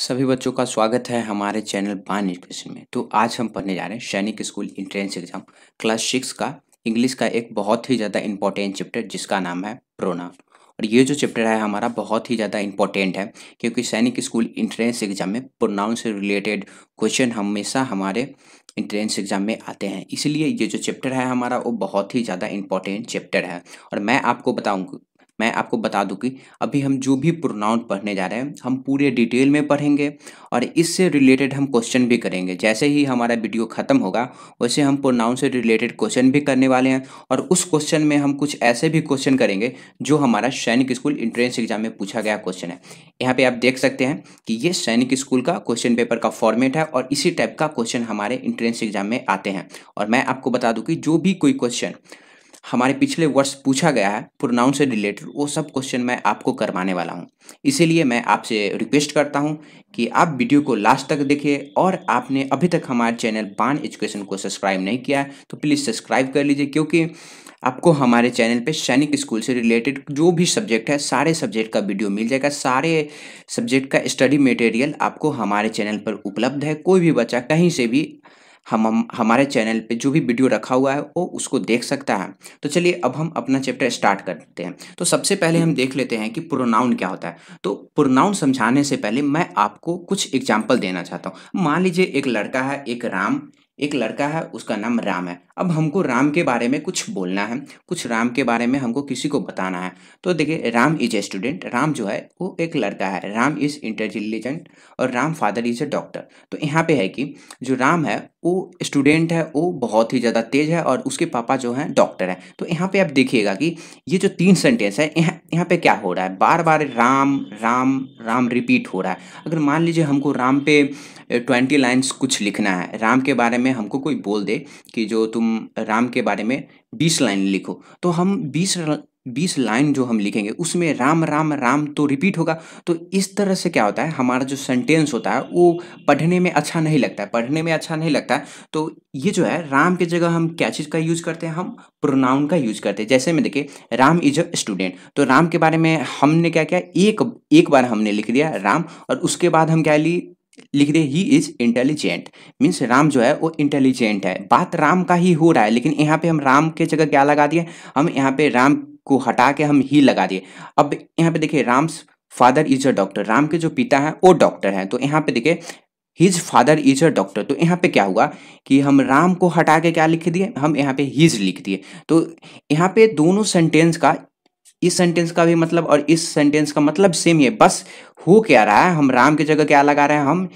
सभी बच्चों का स्वागत है हमारे चैनल पान एजुकेशन में तो आज हम पढ़ने जा रहे हैं Sainik school entrance exam class six का इंग्लिश का एक बहुत ही ज़्यादा इम्पोर्टेंट चैप्टर जिसका नाम है प्रोनाउन और ये जो चैप्टर है हमारा बहुत ही ज़्यादा इंपॉर्टेंट है क्योंकि सैनिक स्कूल इंट्रेंस एग्जाम में प्रोनाउन से रिलेटेड क्वेश्चन हमेशा हमारे इंट्रेंस एग्जाम में आते हैं इसलिए ये जो चैप्टर है हमारा वो बहुत ही ज़्यादा इंपॉर्टेंट चैप्टर है और मैं आपको बताऊँ मैं आपको बता दूं कि अभी हम जो भी प्रोनाउन पढ़ने जा रहे हैं हम पूरे डिटेल में पढ़ेंगे और इससे रिलेटेड हम क्वेश्चन भी करेंगे जैसे ही हमारा वीडियो ख़त्म होगा वैसे हम प्रोनाउन से रिलेटेड क्वेश्चन भी करने वाले हैं और उस क्वेश्चन में हम कुछ ऐसे भी क्वेश्चन करेंगे जो हमारा सैनिक स्कूल इंट्रेंस एग्जाम में पूछा गया क्वेश्चन है यहाँ पर आप देख सकते हैं कि ये सैनिक स्कूल का क्वेश्चन पेपर का फॉर्मेट है और इसी टाइप का क्वेश्चन हमारे इंट्रेंस एग्जाम में आते हैं और मैं आपको बता दूँ कि जो भी कोई क्वेश्चन हमारे पिछले वर्ष पूछा गया है प्रोनाउन से रिलेटेड वो सब क्वेश्चन मैं आपको करवाने वाला हूँ इसीलिए मैं आपसे रिक्वेस्ट करता हूँ कि आप वीडियो को लास्ट तक देखिए और आपने अभी तक हमारे चैनल पान एजुकेशन को सब्सक्राइब नहीं किया है तो प्लीज़ सब्सक्राइब कर लीजिए क्योंकि आपको हमारे चैनल पे सैनिक स्कूल से रिलेटेड जो भी सब्जेक्ट है सारे सब्जेक्ट का वीडियो मिल जाएगा सारे सब्जेक्ट का स्टडी मटेरियल आपको हमारे चैनल पर उपलब्ध है कोई भी बच्चा कहीं से भी हम हम हमारे चैनल पे जो भी वीडियो रखा हुआ है वो उसको देख सकता है तो चलिए अब हम अपना चैप्टर स्टार्ट करते हैं तो सबसे पहले हम देख लेते हैं कि प्रोनाउन क्या होता है तो प्रोनाउन समझाने से पहले मैं आपको कुछ एग्जाम्पल देना चाहता हूँ मान लीजिए एक लड़का है एक राम एक लड़का है उसका नाम राम है अब हमको राम के बारे में कुछ बोलना है कुछ राम के बारे में हमको किसी को बताना है तो देखिए Ram is a student Ram जो है वो एक लड़का है राम इज इंटेलिजेंट और Ram father is a doctor तो यहाँ पे है कि जो राम है वो स्टूडेंट है वो बहुत ही ज़्यादा तेज है और उसके पापा जो हैं डॉक्टर हैं तो यहाँ पे आप देखिएगा कि ये जो तीन सेंटेंस है यहाँ यहाँ पे क्या हो रहा है बार बार राम राम राम रिपीट हो रहा है अगर मान लीजिए हमको राम पे ट्वेंटी लाइन्स कुछ लिखना है राम के बारे में हमको कोई बोल दे कि जो तुम राम के बारे में बीस लाइन लिखो तो हम बीस बीस लाइन जो हम लिखेंगे उसमें राम राम राम तो रिपीट होगा तो इस तरह से क्या होता है हमारा जो सेंटेंस होता है वो पढ़ने में अच्छा नहीं लगता है पढ़ने में अच्छा नहीं लगता है तो ये जो है राम के जगह हम क्या चीज़ का यूज़ करते हैं हम प्रोनाउन का यूज़ करते हैं जैसे मैं देखिए राम इज अ स्टूडेंट तो राम के बारे में हमने क्या किया एक एक बार हमने लिख दिया राम और उसके बाद हम क्या ली लिख दे he is intelligent means Ram जो है वो इंटेलिजेंट है बात राम का ही हो रहा है लेकिन यहाँ पे हम राम के जगह क्या लगा दिए हम यहाँ पे राम को हटा के हम ही लगा दिए अब यहाँ पे देखिए Ram father is a doctor Ram के जो पिता हैं वो डॉक्टर हैं तो यहाँ पे देखिए his father is a doctor तो यहाँ पे क्या हुआ कि हम राम को हटा के क्या लिख दिए हम यहाँ पे हिज लिख दिए तो यहाँ पे दोनों सेंटेंस का इस सेंटेंस का भी मतलब और इस सेंटेंस का मतलब सेम ही है बस हो क्या रहा है हम राम की जगह क्या लगा रहे हैं हम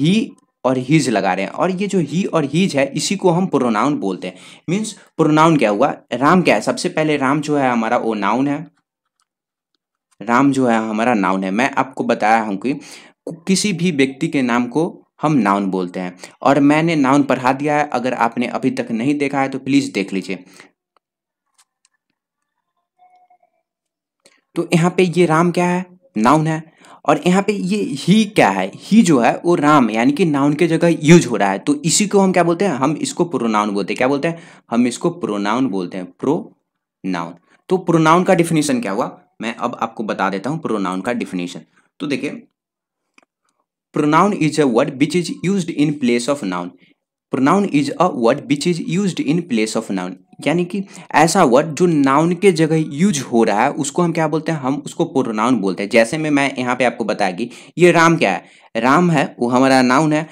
ही और हीज लगा रहे हैं और ये जो ही और हीज है इसी को हम प्रोनाउन बोलते हैं मीन्स प्रोनाउन क्या हुआ राम क्या है सबसे पहले राम जो है हमारा वो नाउन है राम जो है हमारा नाउन है मैं आपको बताया हूँ कि किसी भी व्यक्ति के नाम को हम नाउन बोलते हैं और मैंने नाउन पढ़ा दिया है अगर आपने अभी तक नहीं देखा है तो प्लीज़ देख लीजिए तो यहाँ पे ये राम क्या है नाउन है और यहाँ पे ये ही क्या है ही जो है वो राम यानी कि नाउन के जगह यूज हो रहा है तो इसी को हम क्या बोलते हैं हम इसको प्रोनाउन बोलते हैं क्या बोलते हैं हम इसको प्रोनाउन बोलते हैं प्रो नाउन तो प्रोनाउन का डिफिनेशन क्या हुआ मैं अब आपको बता देता हूँ प्रोनाउन का डिफिनेशन तो देखिये pronoun is a word which is use in place of noun pronoun is a word which is use in place of noun यानी कि ऐसा वर्ड जो नाउन के जगह यूज हो रहा है उसको हम क्या बोलते हैं हम उसको प्रोनाउन बोलते हैं जैसे में मैं यहाँ पे आपको बताया कि ये राम क्या है राम है वो हमारा नाउन है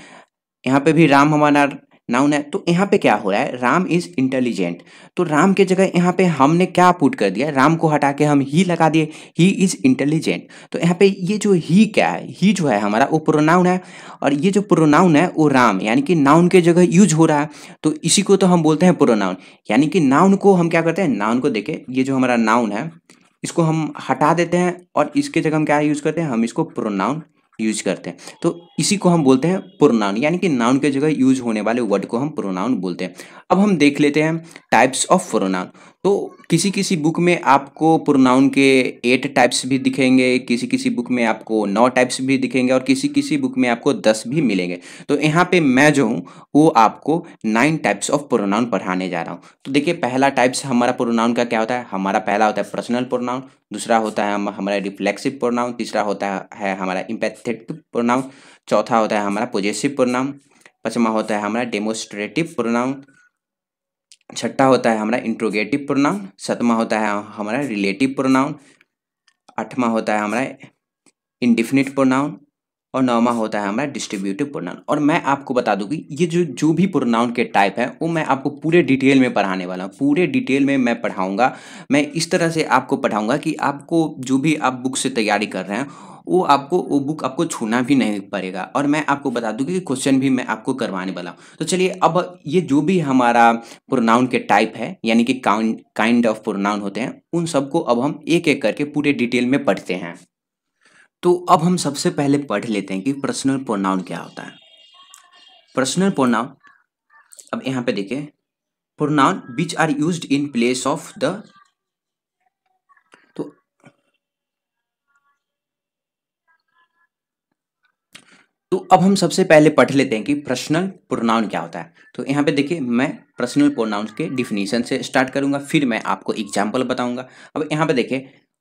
यहाँ पे भी राम हमारा नाउन है तो यहाँ पे क्या हो रहा है राम इज इंटेलिजेंट तो राम के जगह यहाँ पे हमने क्या पुट कर दिया राम को हटा के हम ही लगा दिए ही इज इंटेलिजेंट तो यहाँ पे ये जो ही क्या है ही जो है हमारा वो प्रोनाउन है और ये जो प्रोनाउन है वो राम यानी कि नाउन के जगह यूज हो रहा है तो इसी को तो हम बोलते हैं प्रोनाउन यानी कि नाउन को हम क्या करते हैं नाउन को देखे ये जो हमारा नाउन है इसको हम हटा देते हैं और इसके जगह हम क्या यूज करते हैं हम इसको प्रोनाउन यूज करते हैं तो इसी को हम बोलते हैं प्रोनाउन यानी कि नाउन के जगह यूज होने वाले वर्ड को हम प्रोनाउन बोलते हैं अब हम देख लेते हैं टाइप्स ऑफ प्रोनाउन तो किसी किसी बुक में आपको प्रोनाउन के एट टाइप्स भी दिखेंगे किसी किसी बुक में आपको नौ टाइप्स भी दिखेंगे और किसी किसी बुक में आपको दस भी मिलेंगे तो यहाँ पे मैं जो हूँ वो आपको नाइन टाइप्स ऑफ प्रोनाउन पढ़ाने जा रहा हूँ तो देखिए पहला टाइप्स हमारा प्रोनाउन का क्या होता है हमारा पहला होता है पर्सनल प्रोनाउन दूसरा होता है हमारा रिफ्लेक्सिव प्रोनाउन तीसरा होता है हमारा इम्पैथेटिव प्रोनाउन चौथा होता है हमारा पोजेसिव प्रोनाउन पचमा होता है हमारा डेमोस्ट्रेटिव प्रोनाउन छठा होता है हमारा इंट्रोगेटिव प्रोनाउन सतवा होता है हमारा रिलेटिव प्रोनाउन आठवां होता है हमारा इंडिफिनिट प्रोनाउन और नौवा होता है हमारा डिस्ट्रीब्यूटिव प्रोनाउन और मैं आपको बता दूंगी ये जो जो भी प्रोनाउन के टाइप है वो मैं आपको पूरे डिटेल में पढ़ाने वाला हूँ पूरे डिटेल में मैं पढ़ाऊँगा मैं इस तरह से आपको पढ़ाऊँगा कि आपको जो भी आप बुक से तैयारी कर रहे हैं वो आपको वो बुक आपको छूना भी नहीं पड़ेगा और मैं आपको बता दूँ कि क्वेश्चन भी मैं आपको करवाने वाला हूँ तो चलिए अब ये जो भी हमारा प्रोनाउन के टाइप है यानी कि काइंड ऑफ प्रोनाउन होते हैं उन सबको अब हम एक एक करके पूरे डिटेल में पढ़ते हैं तो अब हम सबसे पहले पढ़ लेते हैं कि पर्सनल प्रोनाउन क्या होता है पर्सनल प्रोनाउन अब यहाँ पे देखें pronoun which are use in place of the तो अब हम सबसे पहले पढ़ लेते हैं कि प्रश्नल प्रोनाउन क्या होता है तो यहाँ पे देखिए मैं प्रश्नल प्रोनाउन के डिफिनीशन से स्टार्ट करूंगा फिर मैं आपको एग्जाम्पल बताऊंगा अब यहाँ पे देखिए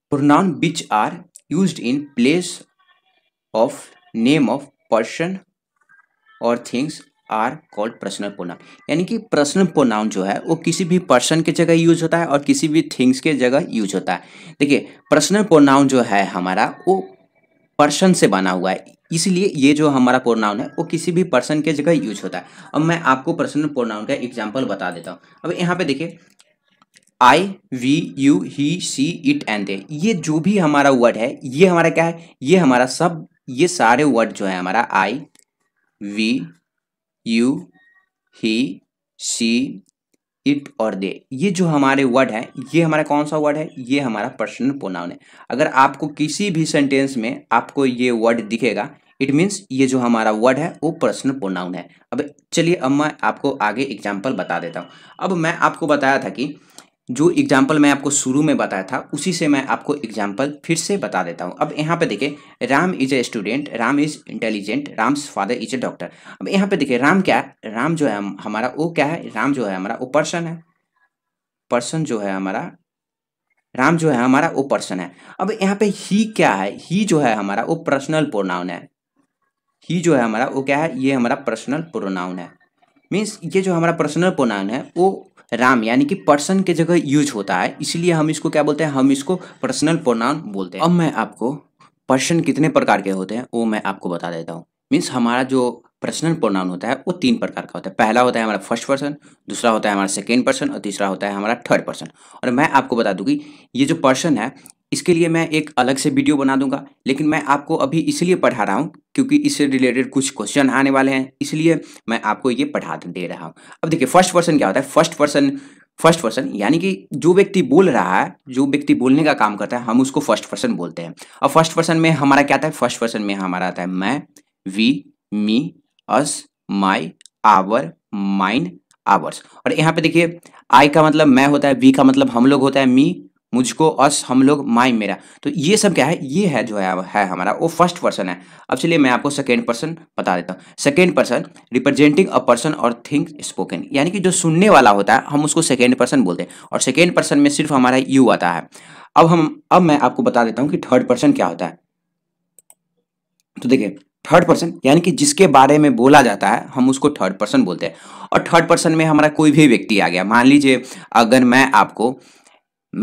pronoun which are use in place of name of person और things are called personal pronoun यानी कि पर्सनल प्रोनाउन जो है वो किसी भी पर्सन के जगह यूज होता है और किसी भी थिंग्स के जगह यूज होता है देखिए पर्सनल प्रोनाउन जो है हमारा वो पर्सन से बना हुआ है इसलिए ये जो हमारा प्रोनाउन है वो किसी भी पर्सन के जगह यूज होता है अब मैं आपको पर्सन प्रोनाउन का एग्जाम्पल बता देता हूँ अब यहाँ पे देखिए I we you he she it and they ये जो भी हमारा वर्ड है ये हमारा क्या है ये हमारा सब ये सारे वर्ड जो है हमारा I we you he she it और दे ये जो हमारे वर्ड है ये हमारा कौन सा वर्ड है ये हमारा पर्सनल प्रोनाउन है अगर आपको किसी भी सेंटेंस में आपको ये वर्ड दिखेगा इट मीन्स ये जो हमारा वर्ड है वो पर्सनल प्रोनाउन है अब चलिए अब मैं आपको आगे एग्जाम्पल बता देता हूँ अब मैं आपको बताया था कि जो एग्जाम्पल मैं आपको शुरू में बताया था उसी से मैं आपको एग्जाम्पल फिर से बता देता हूँ अब यहाँ पे देखें Ram is a student Ram is intelligent Ram's father is a doctor अब यहाँ पे देखे राम क्या है राम जो है हमारा वो क्या है राम जो है हमारा वो पर्सन है पर्सन जो है हमारा राम जो है हमारा वो पर्सन है अब यहाँ पे ही क्या है ही जो है हमारा वो पर्सनल प्रोनाउन है ही जो है हमारा वो क्या है ये हमारा पर्सनल प्रोनाउन है मीन्स ये जो हमारा पर्सनल प्रोनाउन है वो राम यानी कि पर्सन के जगह यूज होता है इसलिए हम इसको क्या बोलते हैं हम इसको पर्सनल प्रोनाउन बोलते हैं अब मैं आपको पर्सन कितने प्रकार के होते हैं वो मैं आपको बता देता हूँ मीन्स हमारा जो पर्सनल प्रोनाउन होता है वो तीन प्रकार का होता है पहला होता है हमारा फर्स्ट पर्सन दूसरा होता है हमारा सेकेंड पर्सन और तीसरा होता है हमारा थर्ड पर्सन और मैं आपको बता दूँ कि ये जो पर्सन है इसके लिए मैं एक अलग से वीडियो बना दूंगा लेकिन मैं आपको अभी इसलिए पढ़ा रहा हूँ क्योंकि इससे रिलेटेड कुछ क्वेश्चन आने वाले हैं इसलिए मैं आपको ये पढ़ा दे रहा हूँ अब देखिए फर्स्ट पर्सन क्या होता है फर्स्ट पर्सन फर्स्ट पर्सन यानी कि जो व्यक्ति बोल रहा है जो व्यक्ति बोलने का काम करता है हम उसको फर्स्ट पर्सन बोलते हैं और फर्स्ट पर्सन में हमारा क्या आता है फर्स्ट पर्सन में हमारा आता है मैं we me us my our mine ours और यहाँ पे देखिए आई का मतलब मैं होता है वी का मतलब हम लोग होता है मी मुझको अस हम लोग माई मेरा तो ये सब क्या है ये है जो है है हमारा वो फर्स्ट पर्सन है अब चलिए मैं आपको सेकेंड पर्सन बता देता हूँ second person representing a person और थिंग स्पोकन यानी कि जो सुनने वाला होता है हम उसको सेकेंड पर्सन बोलते हैं और सेकेंड पर्सन में सिर्फ हमारा यू आता है अब हम अब मैं आपको बता देता हूँ कि थर्ड पर्सन क्या होता है तो देखिए थर्ड पर्सन यानी कि जिसके बारे में बोला जाता है हम उसको थर्ड पर्सन बोलते हैं और थर्ड पर्सन में हमारा कोई भी व्यक्ति आ गया मान लीजिए अगर मैं आपको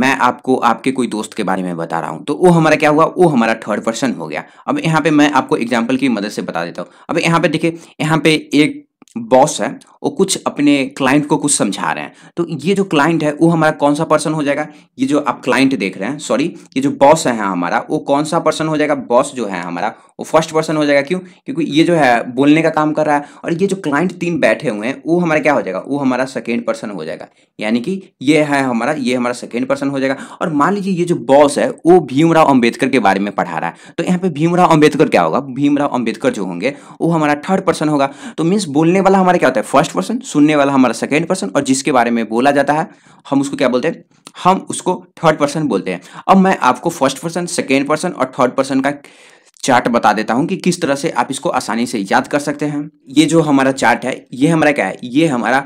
मैं आपको आपके कोई दोस्त के बारे में बता रहा हूँ तो वो हमारा क्या हुआ वो हमारा थर्ड पर्सन हो गया अब यहाँ पे मैं आपको एग्जाम्पल की मदद से बता देता हूँ अब यहाँ पे देखिए यहाँ पे एक बॉस है वो कुछ अपने क्लाइंट को कुछ समझा रहे हैं तो ये जो क्लाइंट है वो हमारा कौन सा पर्सन हो जाएगा ये जो आप क्लाइंट देख रहे हैं सॉरी ये जो बॉस है हमारा वो कौन सा पर्सन हो जाएगा बॉस जो है हमारा वो फर्स्ट पर्सन हो जाएगा क्यों क्योंकि ये जो है बोलने का काम कर रहा है और ये जो क्लाइंट तीन बैठे हुए हैं वो हमारा क्या हो जाएगा वो हमारा सेकेंड पर्सन हो जाएगा यानी कि ये है हमारा ये हमारा सेकेंड पर्सन हो जाएगा और मान लीजिए ये जो बॉस है वो भीमराव अम्बेडकर के बारे में पढ़ा रहा है तो यहाँ पे भीमराव अम्बेडकर क्या होगा भीमराव अम्बेडकर जो होंगे वो हमारा थर्ड पर्सन होगा तो मीन्स बोलने वाला हमारा क्या होता है फर्स्ट पर्सन सुनने वाला हमारा सेकेंड पर्सन और जिसके बारे में बोला जाता है हम उसको क्या बोलते हैं हम उसको थर्ड पर्सन बोलते हैं अब मैं आपको फर्स्ट पर्सन सेकेंड पर्सन और थर्ड पर्सन का चार्ट बता देता हूँ कि किस तरह से आप इसको आसानी से याद कर सकते हैं ये जो हमारा चार्ट है ये हमारा क्या है ये हमारा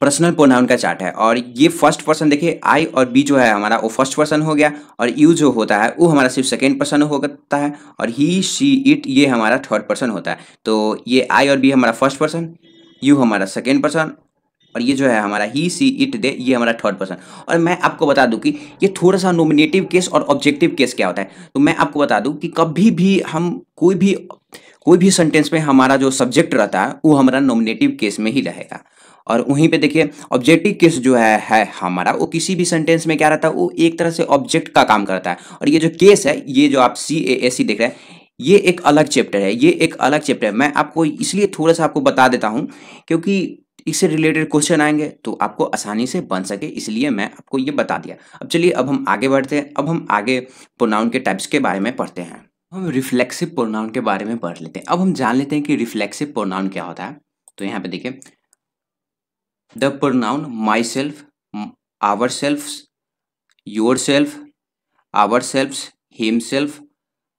पर्सनल प्रोनाउन का चार्ट है और ये फर्स्ट पर्सन देखिए आई और बी जो है हमारा वो फर्स्ट पर्सन हो गया और यू जो होता है वो हमारा सिर्फ सेकेंड पर्सन होता है और ही शी इट ये हमारा थर्ड पर्सन होता है तो ये आई और बी हमारा फर्स्ट पर्सन यू हमारा सेकेंड पर्सन और ये जो है हमारा ही सी इट दे ये हमारा थर्ड पर्सन और मैं आपको बता दूं कि ये थोड़ा सा नोमिनेटिव केस और ऑब्जेक्टिव केस क्या होता है तो मैं आपको बता दूं कि कभी भी हम कोई भी कोई भी सेंटेंस में हमारा जो सब्जेक्ट रहता है वो हमारा नोमिनेटिव केस में ही रहेगा और वहीं पे देखिए ऑब्जेक्टिव केस जो है है हमारा वो किसी भी सेंटेंस में क्या रहता है वो एक तरह से ऑब्जेक्ट का काम करता है और ये जो केस है ये जो आप सी ए ए सी देख रहे हैं ये एक अलग चैप्टर है ये एक अलग चैप्टर है मैं आपको इसलिए थोड़ा सा आपको बता देता हूँ क्योंकि इससे रिलेटेड क्वेश्चन आएंगे तो आपको आसानी से बन सके इसलिए मैं आपको ये बता दिया अब चलिए अब हम आगे बढ़ते हैं अब हम आगे प्रोनाउन के टाइप्स के बारे में पढ़ते हैं हम रिफ्लेक्सिव प्रोनाउन के बारे में पढ़ लेते हैं अब हम जान लेते हैं कि रिफ्लेक्सिव प्रोनाउन क्या होता है तो यहाँ पे देखिए the pronoun myself ourself yourself ourself himself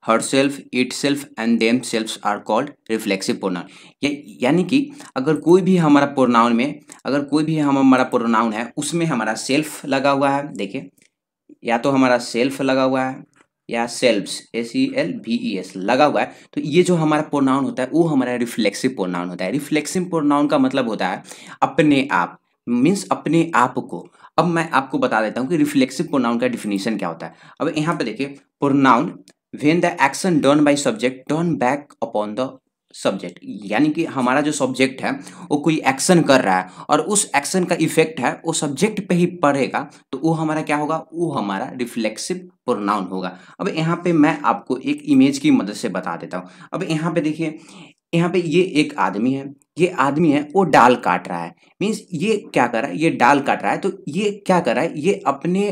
itself and themself are called reflexive pronoun यानी कि अगर कोई भी हमारा प्रोनाउन में अगर कोई भी हम हमारा प्रोनाउन है उसमें हमारा सेल्फ लगा हुआ है देखिए या तो हमारा सेल्फ लगा हुआ है या सेल्फ्स ए सी एल भी ई एस लगा हुआ है तो ये जो हमारा प्रोनाउन होता है वो हमारा रिफ्लेक्सिव प्रोनाउन होता है रिफ्लेक्सिव प्रोनाउन का मतलब होता है अपने आप मीन्स अपने आप को अब मैं आपको बता देता हूँ कि रिफ्लेक्सिव प्रोनाउन का डिफिनीशन क्या होता है अब यहाँ पे देखिए pronoun when the action done by subject turn back upon the subject यानी कि हमारा जो सब्जेक्ट है वो कोई एक्शन कर रहा है और उस एक्शन का इफेक्ट है वो सब्जेक्ट पे ही पड़ेगा तो वो हमारा क्या होगा वो हमारा रिफ्लेक्सिव प्रोनाउन होगा अब यहाँ पे मैं आपको एक इमेज की मदद से बता देता हूँ अब यहाँ पे देखिए यहाँ पे ये एक आदमी है ये आदमी है वो डाल काट रहा है मीन्स ये क्या कर रहा है ये डाल काट रहा है तो ये क्या कर रहा है ये अपने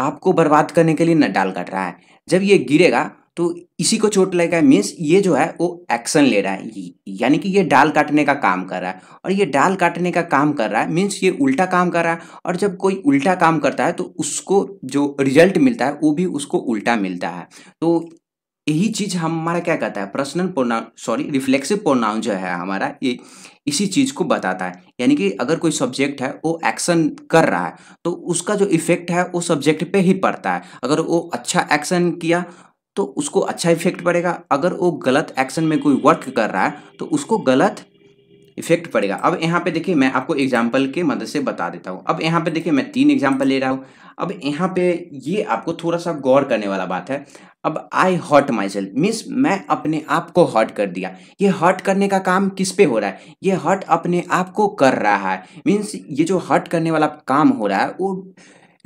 आपको बर्बाद करने के लिए न डाल कर रहा है जब ये गिरेगा तो इसी को चोट लगेगा मीन्स ये जो है वो एक्शन ले रहा है यानी कि ये डाल काटने का काम कर रहा है और ये डाल काटने का काम कर रहा है मीन्स ये उल्टा काम कर रहा है और जब कोई उल्टा काम करता है तो उसको जो रिजल्ट मिलता है वो भी उसको उल्टा मिलता है तो यही चीज़ हमारा क्या कहता है personal pronoun sorry reflexive pronoun जो है हमारा ये इसी चीज़ को बताता है यानी कि अगर कोई सब्जेक्ट है वो एक्शन कर रहा है तो उसका जो इफेक्ट है वो सब्जेक्ट पे ही पड़ता है अगर वो अच्छा एक्शन किया तो उसको अच्छा इफेक्ट पड़ेगा अगर वो गलत एक्शन में कोई वर्क कर रहा है तो उसको गलत इफेक्ट पड़ेगा अब यहाँ पे देखिए मैं आपको एग्जाम्पल के मदद से बता देता हूँ अब यहाँ पे देखिए मैं तीन एग्जाम्पल ले रहा हूँ अब यहाँ पे ये आपको थोड़ा सा गौर करने वाला बात है अब I hurt myself means मैं अपने आप को हॉट कर दिया ये हॉट करने का काम किस पे हो रहा है ये हॉट अपने आप को कर रहा है मीन्स ये जो हॉट करने वाला काम हो रहा है वो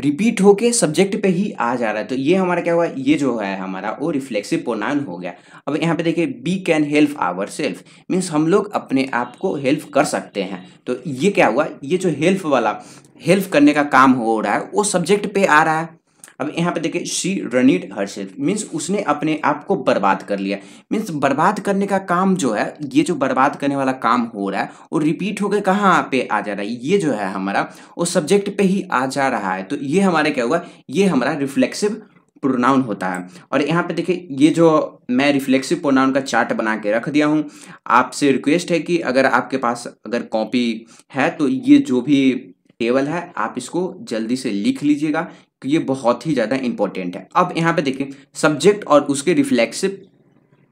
रिपीट होके सब्जेक्ट पे ही आ जा रहा है तो ये हमारा क्या हुआ ये जो है हमारा वो रिफ्लेक्सिव प्रोनाउन हो गया अब यहाँ पे देखिए we can help ourself means हम लोग अपने आप को हेल्प कर सकते हैं तो ये क्या हुआ ये जो हेल्प वाला हेल्प करने का काम हो रहा है वो सब्जेक्ट पे आ रहा है अब यहाँ पे देखिए शी रनिड हर्षित मीन्स उसने अपने आप को बर्बाद कर लिया मीन्स बर्बाद करने का काम जो है ये जो बर्बाद करने वाला काम हो रहा है वो रिपीट होकर कहाँ पे आ जा रहा है ये जो है हमारा वो सब्जेक्ट पे ही आ जा रहा है तो ये हमारे क्या हुआ ये हमारा रिफ्लेक्सिव प्रोनाउन होता है और यहाँ पे देखिए ये जो मैं रिफ्लेक्सिव प्रोनाउन का चार्ट बना के रख दिया हूँ आपसे रिक्वेस्ट है कि अगर आपके पास अगर कॉपी है तो ये जो भी टेबल है आप इसको जल्दी से लिख लीजिएगा ये बहुत ही ज़्यादा इंपॉर्टेंट है अब यहाँ पे देखिए सब्जेक्ट और उसके रिफ्लेक्सिव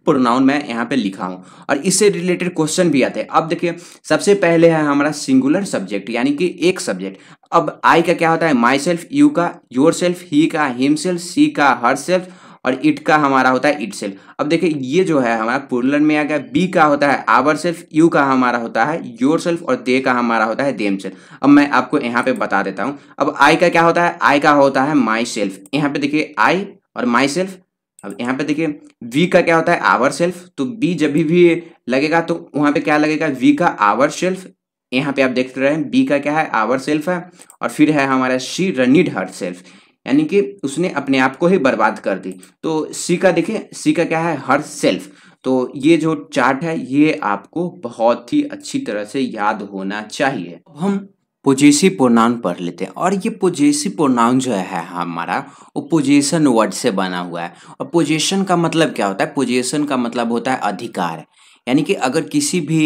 प्रोनाउन मैं यहाँ पे लिखा हूँ और इससे रिलेटेड क्वेश्चन भी आते हैं अब देखिए सबसे पहले है हमारा सिंगुलर सब्जेक्ट यानी कि एक सब्जेक्ट अब आई का क्या होता है माई सेल्फ यू का योर सेल्फ ही का हिम सेल्फ सी का हर सेल्फ और इट का हमारा होता है इट सेल अब देखिए ये जो है हमारा पुरलन में आ गया बी का होता है आवर सेल्फ यू का हमारा होता है योर सेल्फ और दे का हमारा होता है देम सेल्फ अब मैं आपको यहाँ पे बता देता हूँ अब आई का क्या होता है आई का होता है माई सेल्फ यहाँ पे देखिए आई और माई सेल्फ अब यहाँ पे देखिए वी का क्या होता है आवर सेल्फ तो बी जब भी लगेगा तो वहाँ पे क्या लगेगा वी का आवर सेल्फ यहाँ पे आप देख रहे हैं बी का क्या है आवर सेल्फ है और फिर है हमारा शी रनिड हर सेल्फ यानी कि उसने अपने आप को ही बर्बाद कर दी तो सी का देखिए सी का क्या है हर सेल्फ तो ये जो चार्ट है ये आपको बहुत ही अच्छी तरह से याद होना चाहिए अब हम पोजेसी प्रोनाउन पढ़ लेते हैं और ये पोजेसी प्रोनाउन जो है हमारा वो पोजेशन वर्ड से बना हुआ है और पोजेशन का मतलब क्या होता है पोजेशन का मतलब होता है अधिकार यानी कि अगर किसी भी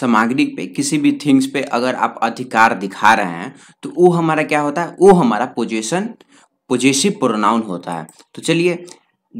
सामग्री पे किसी भी थिंग्स पे अगर आप अधिकार दिखा रहे हैं तो वो हमारा क्या होता है वो हमारा पोजेशन पोजेसिव प्रोनाउन होता है तो चलिए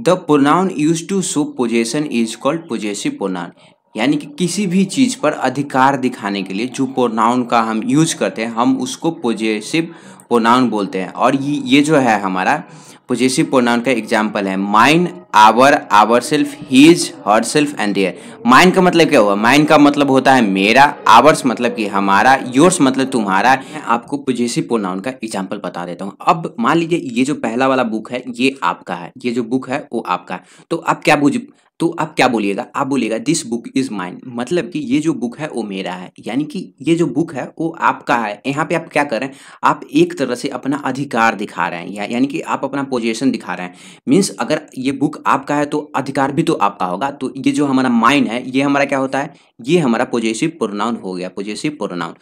the pronoun used to show possession is called possessive pronoun यानी कि किसी भी चीज़ पर अधिकार दिखाने के लिए जो प्रोनाउन का हम यूज करते हैं हम उसको पोजेसिव प्रोनाउन बोलते हैं और ये ये जो है हमारा पोजेसिव प्रोनाउन का एग्जाम्पल है mine our ourself his herself and their mine का मतलब क्या हुआ माइंड का मतलब होता है मेरा आवर्स मतलब कि हमारा योर्स मतलब तुम्हारा मैं आपको पोजेसिव प्रोनाउन का एग्जाम्पल बता देता हूँ अब मान लीजिए ये जो पहला वाला बुक है ये आपका है ये जो बुक है वो आपका है तो आप क्या बुझ तो आप क्या बोलिएगा आप बोलिएगा दिस बुक इज माइन मतलब कि ये जो बुक है वो मेरा है यानी कि ये जो बुक है वो आपका है यहाँ पे आप क्या कर रहे हैं आप एक तरह से अपना अधिकार दिखा रहे हैं या यानी कि आप अपना पोजीशन दिखा रहे हैं मीन्स अगर ये बुक आपका है तो अधिकार भी तो आपका होगा तो ये जो हमारा माइंड है ये हमारा क्या होता है ये हमारा पोजेसिव प्रोनाउन हो गया पोजेसिव प्रोनाउन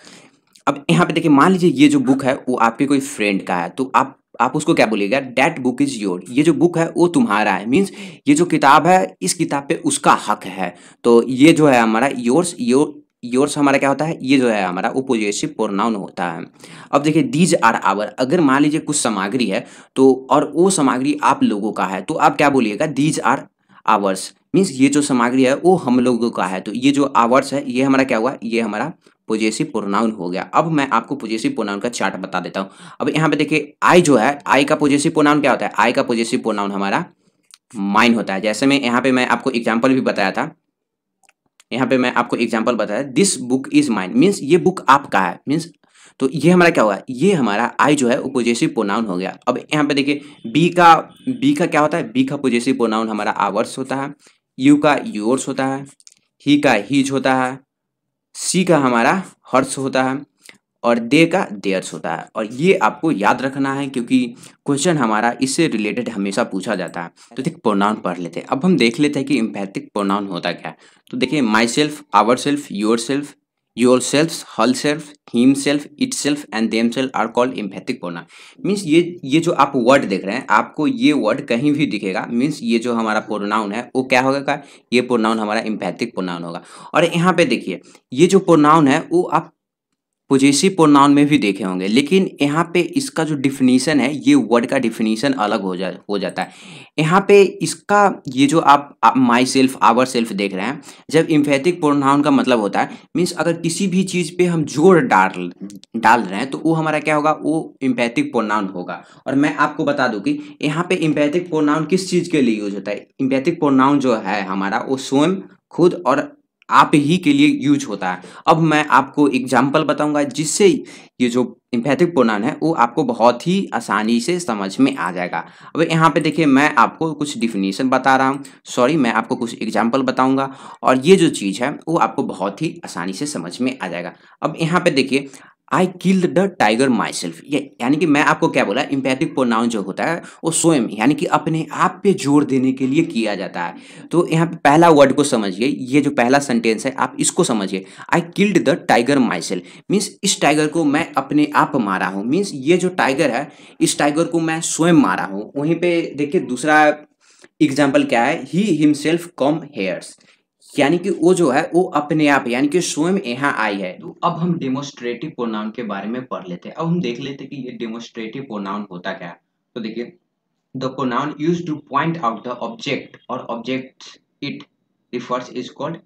अब यहाँ पे देखिए मान लीजिए ये जो बुक है वो आपके कोई फ्रेंड का है तो आप आप उसको क्या बोलिएगा डैट बुक इज योर ये जो बुक है वो तुम्हारा है मीन्स ये जो किताब है इस किताब पे उसका हक है तो ये जो है हमारा योर्स योर योर्स हमारा क्या होता है ये जो है हमारा उपोजेसिव प्रोनाउन होता है अब देखिए दीज आर आवर अगर मान लीजिए कुछ सामग्री है तो और वो सामग्री आप लोगों का है तो आप क्या बोलिएगा दीज आर आवर्स मीन्स ये जो सामग्री है वो हम लोगों का है तो ये जो आवर्स है ये हमारा क्या हुआ ये हमारा पोजेसिव प्रोनाउन हो गया अब मैं आपको पोजेसिव प्रोनाउन का चार्ट बता देता हूँ अब यहाँ पे देखिए आई जो है आई का पोजेसिव प्रोनाउन क्या होता है आई का पोजेसिव प्रोनाउन हमारा माइन होता है जैसे मैं यहाँ पे मैं आपको एग्जाम्पल भी बताया था यहाँ पे मैं आपको एग्जाम्पल बताया this book is mine means ये बुक आपका है मीन्स तो ये हमारा क्या हुआ ये हमारा आई जो है वो पोजेसिव प्रोनाउन हो गया अब यहाँ पे देखिए बी का बी का क्या होता है बी का पोजेसिव प्रोनाउन हमारा आवर्स होता है यू का योर्स होता है ही का हीज होता है सी का हमारा हर्ष होता है और दे का देयर्स होता है और ये आपको याद रखना है क्योंकि क्वेश्चन हमारा इससे रिलेटेड हमेशा पूछा जाता है तो देख प्रोनाउन पढ़ लेते हैं अब हम देख लेते हैं कि इम्पैथिक प्रोनाउन होता क्या है तो देखिए myself ourself yourself yourself herself himself itself and themself are called emphatic pronoun means ये ये जो आप वर्ड देख रहे हैं आपको ये वर्ड कहीं भी दिखेगा मीन्स ये जो हमारा प्रोनाउन है वो क्या होगा ये प्रोनाउन हमारा एम्पैथिक प्रोनाउन होगा और यहाँ पे देखिए ये जो प्रोनाउन है वो आप पोजेसिव प्रोनाउन में भी देखे होंगे लेकिन यहाँ पे इसका जो डिफिनीसन है ये वर्ड का डिफिनीसन अलग हो जा हो जाता है यहाँ पे इसका ये जो आप, माई सेल्फ आवर सेल्फ देख रहे हैं जब इम्फेटिक प्रोनाउन का मतलब होता है मीन्स अगर किसी भी चीज़ पे हम जोर डाल डाल रहे हैं तो वो हमारा क्या होगा वो इम्पैथिक प्रोनाउन होगा और मैं आपको बता दूँ कि यहाँ पे इम्पैथिक प्रोनाउन किस चीज़ के लिए यूज होता है इम्पैथिक प्रोनाउन जो है हमारा वो स्वयं खुद और आप ही के लिए यूज होता है अब मैं आपको एग्जाम्पल बताऊंगा जिससे ये जो इम्फेथिक प्रोनाउन है वो आपको बहुत ही आसानी से समझ में आ जाएगा अब यहाँ पे देखिए मैं आपको कुछ डिफिनीशन बता रहा हूँ सॉरी मैं आपको कुछ एग्जाम्पल बताऊंगा और ये जो चीज़ है वो आपको बहुत ही आसानी से समझ में आ जाएगा अब यहाँ पे देखिए I killed the tiger myself यानी कि मैं आपको क्या बोला इम्पैथिक प्रोनाउन जो होता है वो स्वयं यानी कि अपने आप पे जोर देने के लिए किया जाता है तो यहाँ पे पहला वर्ड को समझिए ये जो पहला सेंटेंस है आप इसको समझिए I killed the tiger myself means इस टाइगर को मैं अपने आप मारा हूँ मीन्स ये जो टाइगर है इस टाइगर को मैं स्वयं मारा हूँ वहीं पे देखिए दूसरा एग्जाम्पल क्या है ही हिमसेल्फ कॉम हेयर्स यानी कि वो जो है वो अपने आप यानी कि स्वयं यहाँ आई है तो अब हम डेमोस्ट्रेटिव प्रोनाउन के बारे में पढ़ लेते हैं अब हम देख लेते हैं कि ये डेमोस्ट्रेटिव प्रोनाउन होता क्या तो देखिए the pronoun used to point out the object और object it refers is called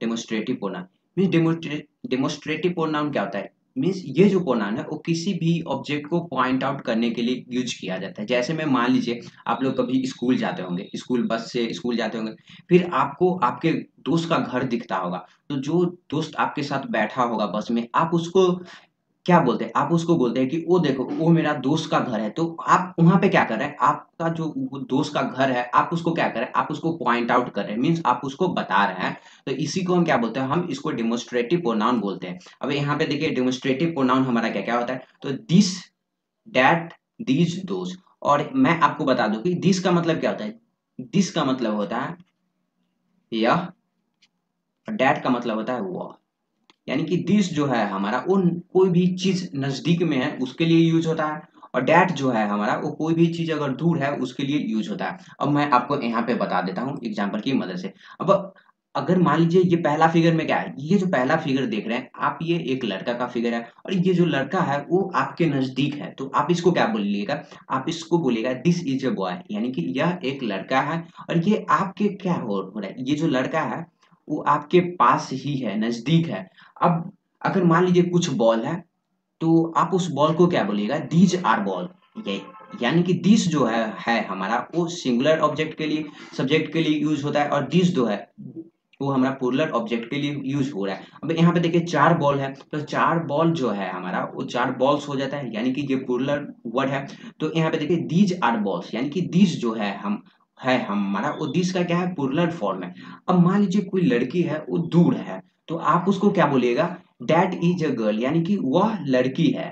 demonstrative pronoun mean demonstrative pronoun क्या होता है मीन्स ये जो कोनान है वो किसी भी ऑब्जेक्ट को पॉइंट आउट करने के लिए यूज किया जाता है जैसे मैं मान लीजिए आप लोग कभी स्कूल जाते होंगे स्कूल बस से स्कूल जाते होंगे फिर आपको आपके दोस्त का घर दिखता होगा तो जो दोस्त आपके साथ बैठा होगा बस में आप उसको क्या बोलते हैं आप उसको बोलते हैं कि वो देखो वो मेरा दोस्त का घर है तो आप वहां पे क्या कर रहे हैं आपका जो दोस्त का घर है आप उसको क्या कर रहे हैं आप उसको पॉइंट आउट कर रहे हैं मीन्स आप उसको बता रहे हैं तो इसी को हम क्या बोलते हैं हम इसको डेमोस्ट्रेटिव प्रोनाउन बोलते हैं अब यहाँ पे देखिए डेमोस्ट्रेटिव प्रोनाउन हमारा क्या क्या होता है तो दिस डैट दिज दोस्त और मैं आपको बता दू कि दिस का मतलब क्या होता है दिस का मतलब होता है यह डैट का मतलब होता है वह यानी कि दिस जो है हमारा वो कोई भी चीज नजदीक में है उसके लिए यूज होता है और डैट जो है हमारा वो कोई भी चीज अगर दूर है उसके लिए यूज होता है अब मैं आपको यहाँ पे बता देता हूँ एग्जाम्पल की मदद से अब अगर मान लीजिए ये पहला फिगर में क्या है ये जो पहला फिगर देख रहे हैं आप ये एक लड़का का फिगर है और ये जो लड़का है वो आपके नजदीक है तो आप इसको क्या बोलिएगा आप इसको बोलिएगा दिस इज ए बॉय यानी कि यह एक लड़का है और ये आपके क्या हो रहा है ये जो लड़का है वो आपके पास ही है नजदीक है अब अगर मान लीजिए कुछ बॉल है तो आप उस बॉल को क्या बोलिएगा दीज आर बॉल ये यानी कि दिस जो है है हमारा वो सिंगुलर ऑब्जेक्ट के लिए सब्जेक्ट के लिए यूज होता है और दिस जो है वो हमारा पुरलर ऑब्जेक्ट के लिए यूज हो रहा है अब यहाँ पे देखिए चार बॉल है तो चार बॉल जो है हमारा वो चार बॉल्स हो जाता है यानी कि ये पुरलर वर्ड है तो यहाँ पे देखिए दीज आर बॉल्स यानी कि दिस जो है हम है हमारा वो दिस का क्या है पुरलर फॉर्म है अब मान लीजिए कोई लड़की है वो दूर है तो आप उसको क्या बोलिएगा डैट इज अ गर्ल यानी कि वह लड़की है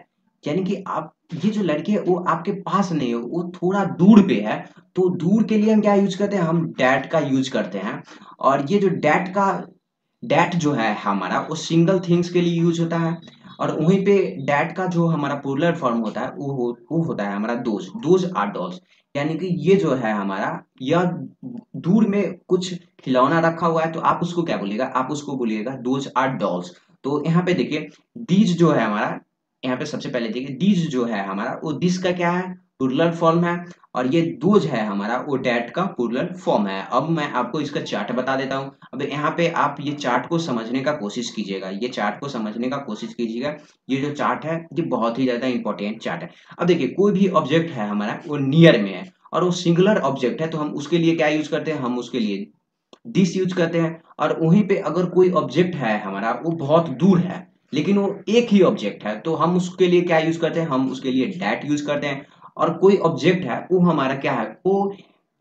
यानी कि आप ये जो लड़की है वो आपके पास नहीं है वो थोड़ा दूर पे है तो दूर के लिए हम क्या यूज करते हैं हम डैट का यूज करते हैं और ये जो डैट का डैट जो है हमारा वो सिंगल थिंग्स के लिए यूज होता है और वहीं पे डैट का जो हमारा पोलर फॉर्म होता है वो हो, वो होता है हमारा दोज दोज आर डॉल्स यानी कि ये जो है हमारा यह दूर में कुछ खिलौना रखा हुआ है तो आप उसको क्या बोलिएगा आप उसको बोलिएगा दोज आर डॉल्स तो यहाँ पे देखिए दीज जो है हमारा यहाँ पे सबसे पहले देखिए दीज जो है हमारा वो दिस का क्या है रूरल फॉर्म है और ये दूज है हमारा ओडेट का पुरुलर फॉर्म है अब मैं आपको इसका चार्ट बता देता हूँ अब यहाँ पे आप ये चार्ट को समझने का कोशिश कीजिएगा ये चार्ट को समझने का कोशिश कीजिएगा ये जो चार्ट है ये बहुत ही ज़्यादा इंपॉर्टेंट चार्ट है अब देखिए कोई भी ऑब्जेक्ट है हमारा वो नियर में है और वो सिंगुलर ऑब्जेक्ट है तो हम उसके लिए क्या यूज करते हैं हम उसके लिए दिस यूज करते हैं और वहीं पे अगर कोई ऑब्जेक्ट है हमारा वो बहुत दूर है लेकिन वो एक ही ऑब्जेक्ट है तो हम उसके लिए क्या यूज करते हैं हम उसके लिए डैट यूज करते हैं और कोई ऑब्जेक्ट है वो हमारा क्या है वो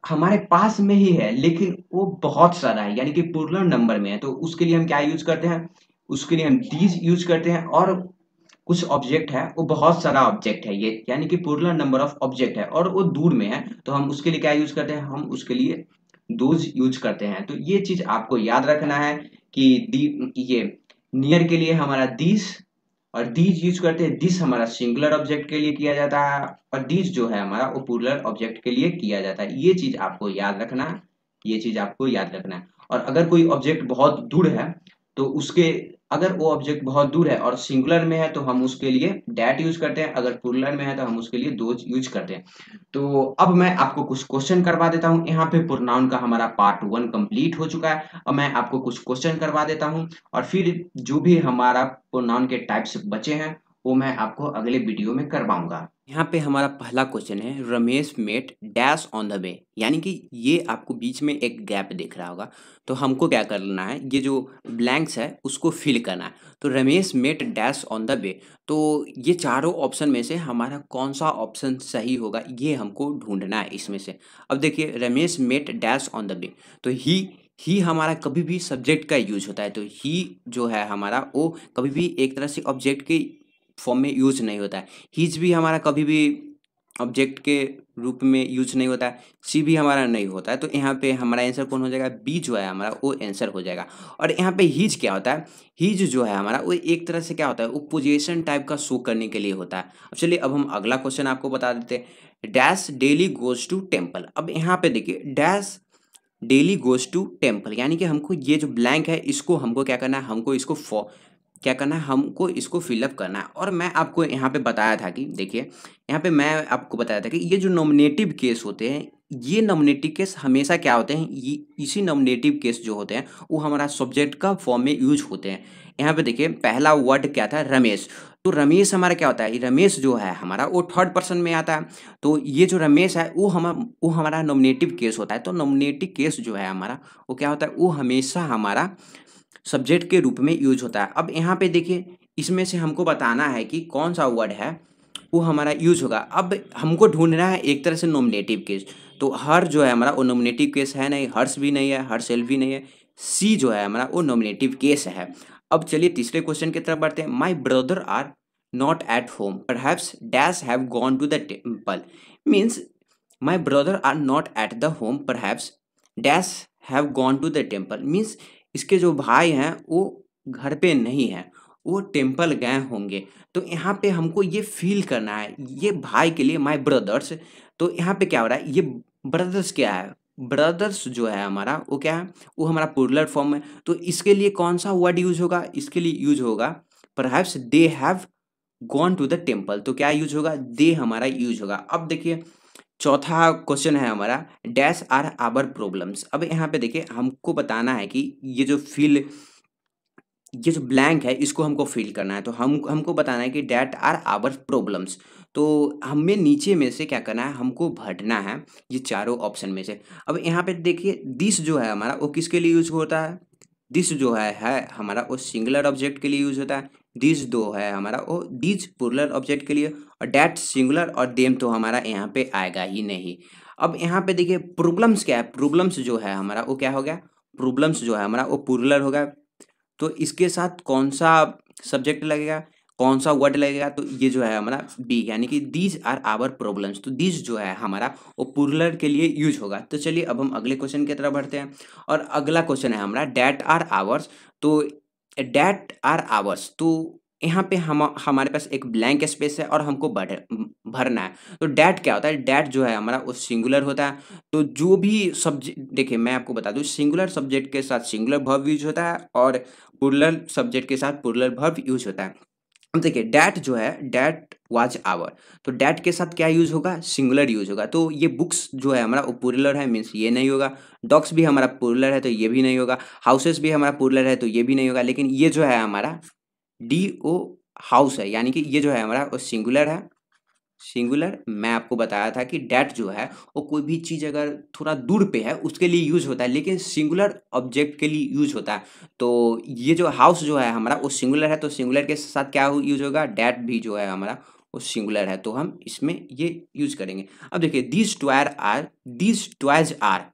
हमारे पास में ही है लेकिन वो बहुत सारा है यानी कि पुरल नंबर में है तो उसके लिए हम क्या यूज करते हैं उसके लिए हम दीज यूज करते हैं और कुछ ऑब्जेक्ट है वो बहुत सारा ऑब्जेक्ट है ये यानी कि पूर्णर नंबर ऑफ ऑब्जेक्ट है और वो दूर में है तो हम उसके लिए क्या यूज करते हैं हम उसके लिए दोज यूज करते हैं तो ये चीज आपको याद रखना है कि ये नियर के लिए हमारा दीज और दीज यूज करते हैं दिस हमारा सिंगुलर ऑब्जेक्ट के लिए किया जाता है और दिस जो है हमारा वो पुलर ऑब्जेक्ट के लिए किया जाता है ये चीज आपको याद रखना ये चीज आपको याद रखना है और अगर कोई ऑब्जेक्ट बहुत दूर है तो उसके अगर वो ऑब्जेक्ट बहुत दूर है और सिंगुलर में है तो हम उसके लिए डैट यूज करते हैं अगर पुरुलर में है तो हम उसके लिए दो यूज करते हैं तो अब मैं आपको कुछ क्वेश्चन करवा देता हूँ यहाँ पे पुरनाउन का हमारा पार्ट वन कंप्लीट हो चुका है और मैं आपको कुछ क्वेश्चन करवा देता हूँ और फिर जो भी हमारा पुरनाउन के टाइप्स बचे हैं वो मैं आपको अगले वीडियो में करवाऊंगा यहाँ पे हमारा पहला क्वेश्चन है Ramesh met dash on the way यानी कि ये आपको बीच में एक गैप देख रहा होगा तो हमको क्या करना है ये जो ब्लैंक्स है उसको फिल करना है तो Ramesh met dash on the way तो ये चारों ऑप्शन में से हमारा कौन सा ऑप्शन सही होगा ये हमको ढूंढना है इसमें से अब देखिए Ramesh met dash on the way तो ही ही हमारा कभी भी सब्जेक्ट का यूज होता है तो ही जो है हमारा वो कभी भी एक तरह से ऑब्जेक्ट के फॉर्म में यूज नहीं होता है हीज भी हमारा कभी भी ऑब्जेक्ट के रूप में यूज नहीं होता है सी भी हमारा नहीं होता है तो यहाँ पे हमारा आंसर कौन हो जाएगा बी जो है हमारा वो आंसर हो जाएगा और यहाँ पे हीज क्या होता है हीज जो है हमारा वो एक तरह से क्या होता है वो पोजिशन टाइप का शो करने के लिए होता है अब चलिए अब हम अगला क्वेश्चन आपको बता देते हैं dash daily goes to temple अब यहाँ पे देखिए dash daily goes to temple यानी कि हमको ये जो ब्लैंक है इसको हमको क्या करना है हमको इसको क्या करना है हमको इसको फिलअप करना है और मैं आपको यहाँ पे बताया था कि देखिए यहाँ पे मैं आपको बताया था कि ये जो नॉमिनेटिव केस होते हैं ये नॉमिनेटिव केस हमेशा क्या होते हैं ये इसी नॉमिनेटिव केस जो होते हैं वो हमारा सब्जेक्ट का फॉर्म में यूज होते हैं यहाँ पे देखिए पहला वर्ड क्या था रमेश तो रमेश हमारा क्या होता है रमेश जो है हमारा वो थर्ड पर्सन में आता है तो ये जो रमेश है वो हम वो हमारा नॉमिनेटिव केस होता है तो नॉमिनेटिव केस जो है हमारा वो क्या होता है वो हमेशा हमारा सब्जेक्ट के रूप में यूज होता है अब यहाँ पे देखिए इसमें से हमको बताना है कि कौन सा वर्ड है वो हमारा यूज होगा अब हमको ढूंढना है एक तरह से नॉमिनेटिव केस तो हर जो है हमारा वो नॉमिनेटिव केस है नहीं हर्ष भी नहीं है हर सेल्फ भी नहीं है सी जो है हमारा वो नॉमिनेटिव केस है अब चलिए तीसरे क्वेश्चन की तरफ बढ़ते हैं my brother are not at home perhaps dash have gone to the temple means my brother are not at the home perhaps dash have gone to the temple means इसके जो भाई हैं वो घर पे नहीं हैं वो टेम्पल गए होंगे तो यहाँ पे हमको ये फील करना है ये भाई के लिए माय ब्रदर्स तो यहाँ पे क्या हो रहा है ये ब्रदर्स क्या है ब्रदर्स जो है हमारा वो क्या है वो हमारा पुरलर फॉर्म है तो इसके लिए कौन सा वर्ड यूज होगा इसके लिए यूज होगा perhaps they have gone to the temple तो क्या यूज होगा दे हमारा यूज होगा अब देखिए चौथा क्वेश्चन है हमारा डैश आर आवर प्रॉब्लम्स अब यहाँ पे देखिए हमको बताना है कि ये जो फील ये जो ब्लैंक है इसको हमको फिल करना है तो हम हमको बताना है कि डैट आर आवर प्रॉब्लम्स तो हमें नीचे में से क्या करना है हमको भरना है ये चारों ऑप्शन में से अब यहाँ पे देखिए दिस जो है हमारा वो किसके लिए यूज होता है दिस जो है है हमारा वो सिंगुलर ऑब्जेक्ट के लिए यूज होता है दिस दो है हमारा वो दिस पुरलर ऑब्जेक्ट के लिए और डैट सिंगुलर और देम तो हमारा यहाँ पे आएगा ही नहीं अब यहाँ पे देखिए प्रॉब्लम्स क्या है प्रॉब्लम्स जो है हमारा वो क्या हो गया प्रॉब्लम्स जो है हमारा वो पुरलर होगा तो इसके साथ कौन सा सब्जेक्ट लगेगा कौन सा वर्ड लगेगा तो ये जो है हमारा बी यानी कि दीज आर आवर प्रॉब्लम्स तो दीज जो है हमारा वो पुरलर के लिए यूज होगा तो चलिए अब हम अगले क्वेश्चन की तरफ बढ़ते हैं और अगला क्वेश्चन है हमारा डैट आर आवर्स तो डैट आर आवर्स तो यहाँ पे हम हमारे पास एक ब्लैंक स्पेस है और हमको बढ़ भरना है तो डैट क्या होता है डैट जो है हमारा वो सिंगुलर होता है तो जो भी सब्जेक्ट देखिए मैं आपको बता दूँ सिंगुलर सब्जेक्ट के साथ सिंगुलर भर्व यूज होता है और पुरलर सब्जेक्ट के साथ पुरलर भर्व यूज होता है अब देखिए डैट जो है डैट वॉच आवर तो डैट के साथ क्या यूज़ होगा सिंगुलर यूज होगा तो ये बुक्स जो है हमारा पुरुलर है मीन्स ये नहीं होगा डॉग्स भी हमारा पुरुलर है तो ये भी नहीं होगा हाउसेस भी हमारा पुरुलर है तो ये भी नहीं होगा लेकिन ये जो है हमारा डी ओ हाउस है यानी कि ये जो है हमारा वो सिंगुलर है सिंगुलर मैं आपको बताया था कि डैट जो है वो कोई भी चीज़ अगर थोड़ा दूर पे है उसके लिए यूज होता है लेकिन सिंगुलर ऑब्जेक्ट के लिए यूज होता है तो ये जो हाउस जो है हमारा वो सिंगुलर है तो सिंगुलर के साथ क्या यूज होगा डैट भी जो है हमारा वो सिंगुलर है तो हम इसमें ये यूज करेंगे अब देखिए this toys are this toys are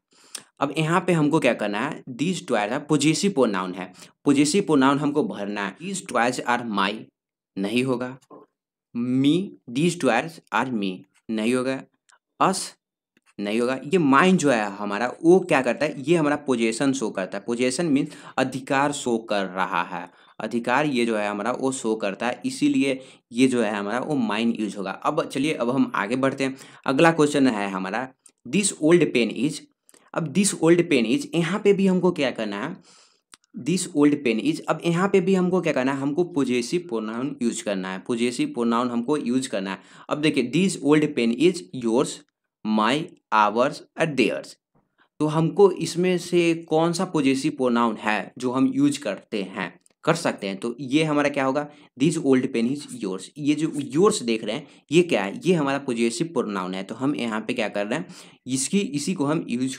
अब यहाँ पे हमको क्या करना है this toys are possessive pronoun है पोजेसिव प्रोनाउन हमको भरना है दिस ट्वाइज आर माई नहीं होगा मी दिस ट्वायर्स आर मी नहीं होगा अस नहीं होगा ये माइंड जो है हमारा वो क्या करता है ये हमारा पोजेशन शो करता है पोजेशन मीन्स अधिकार शो कर रहा है अधिकार ये जो है हमारा वो शो करता है इसीलिए ये जो है हमारा वो माइन यूज होगा अब चलिए अब हम आगे बढ़ते हैं अगला क्वेश्चन है हमारा दिस ओल्ड पेन इज अब दिस ओल्ड पेन इज यहाँ पे भी हमको क्या करना है दिस ओल्ड पेन इज अब यहाँ पे भी हमको क्या करना है हमको पोजेसिव प्रोनाउन यूज करना है पोजेसिव प्रोनाउन हमको यूज करना है अब देखिए this old pen is yours mine ours at theirs तो हमको इसमें से कौन सा पोजेसिव प्रोनाउन है जो हम यूज करते हैं कर सकते हैं तो ये हमारा क्या होगा this old pen is yours ये जो योर्स देख रहे हैं ये क्या है ये हमारा पोजेसिव प्रोनाउन है तो हम यहाँ पे क्या कर रहे हैं इसकी इसी को हम यूज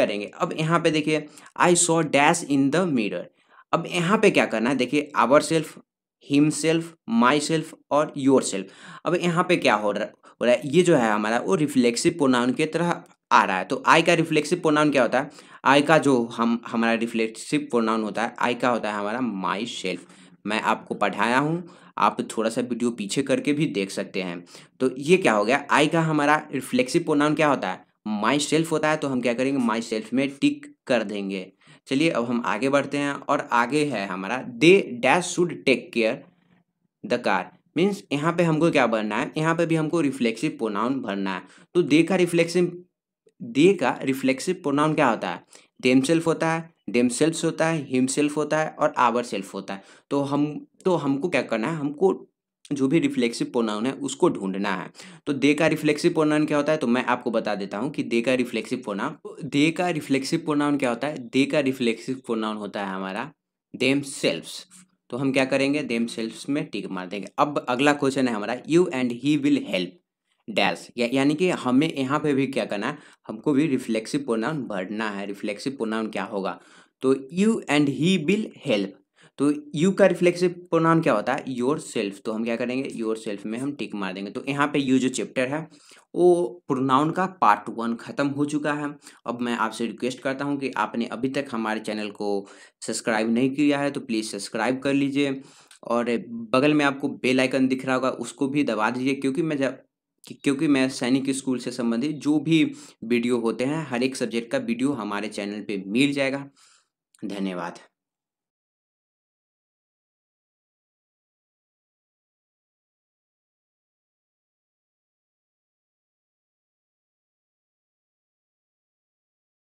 करेंगे अब यहाँ पे देखिए I saw dash in the mirror अब यहाँ पे क्या करना है देखिए ourself himself myself और योर सेल्फ अब यहाँ पे क्या हो रहा हो रहा है ये जो है हमारा वो रिफ्लेक्सिव प्रोनाउन की तरह आ रहा है तो आई का रिफ्लेक्सिव प्रोनाउन क्या होता है आई का जो हम हमारा रिफ्लेक्सिव प्रोनाउन होता है आई का होता है हमारा माई सेल्फ मैं आपको पढ़ाया हूँ आप थोड़ा सा वीडियो पीछे करके भी देख सकते हैं तो ये क्या हो गया आई का हमारा रिफ्लेक्सिव प्रोनाउन क्या होता है माई सेल्फ होता है तो हम क्या करेंगे माई सेल्फ में टिक कर देंगे चलिए अब हम आगे बढ़ते हैं और आगे है हमारा they dash should take care the car means यहाँ पे हमको क्या भरना है यहाँ पे भी हमको रिफ्लेक्सिव प्रोनाउन भरना है तो दे का रिफ्लेक्सिव दे का रिफ्लेक्सिव प्रोनाउन क्या होता है देम सेल्फ होता है देम सेल्फ होता है हिम सेल्फ होता है और आवर सेल्फ होता है तो हम तो हमको क्या करना है हमको जो भी रिफ्लेक्सिव प्रोनाउन है उसको ढूंढना है तो दे का रिफ्लेक्सिव प्रोनाउन क्या होता है तो मैं आपको बता देता हूँ कि दे का रिफ्लेक्सिव प्रोनाउन दे का रिफ्लेक्सिव प्रोनाउन क्या होता है दे का रिफ्लेक्सिव प्रोनाउन होता है हमारा देम सेल्फ्स तो हम क्या करेंगे देम सेल्फ्स में टिक मार देंगे अब अगला क्वेश्चन है हमारा you and he will help dash या, यानी कि हमें यहाँ पे भी क्या करना है हमको भी रिफ्लेक्सिव प्रोनाउन भरना है रिफ्लेक्सिव प्रोनाउन क्या होगा तो you and he will help तो यू का रिफ्लेक्सिव प्रोनाउन क्या होता है योर सेल्फ तो हम क्या करेंगे योर सेल्फ में हम टिक मार देंगे तो यहाँ पे यू जो चैप्टर है वो प्रोनाउन का पार्ट वन ख़त्म हो चुका है अब मैं आपसे रिक्वेस्ट करता हूँ कि आपने अभी तक हमारे चैनल को सब्सक्राइब नहीं किया है तो प्लीज़ सब्सक्राइब कर लीजिए और बगल में आपको बेल आइकन दिख रहा होगा उसको भी दबा दीजिए क्योंकि मैं जब क्योंकि मैं सैनिक स्कूल से संबंधित जो भी वीडियो होते हैं हर एक सब्जेक्ट का वीडियो हमारे चैनल पे मिल जाएगा धन्यवाद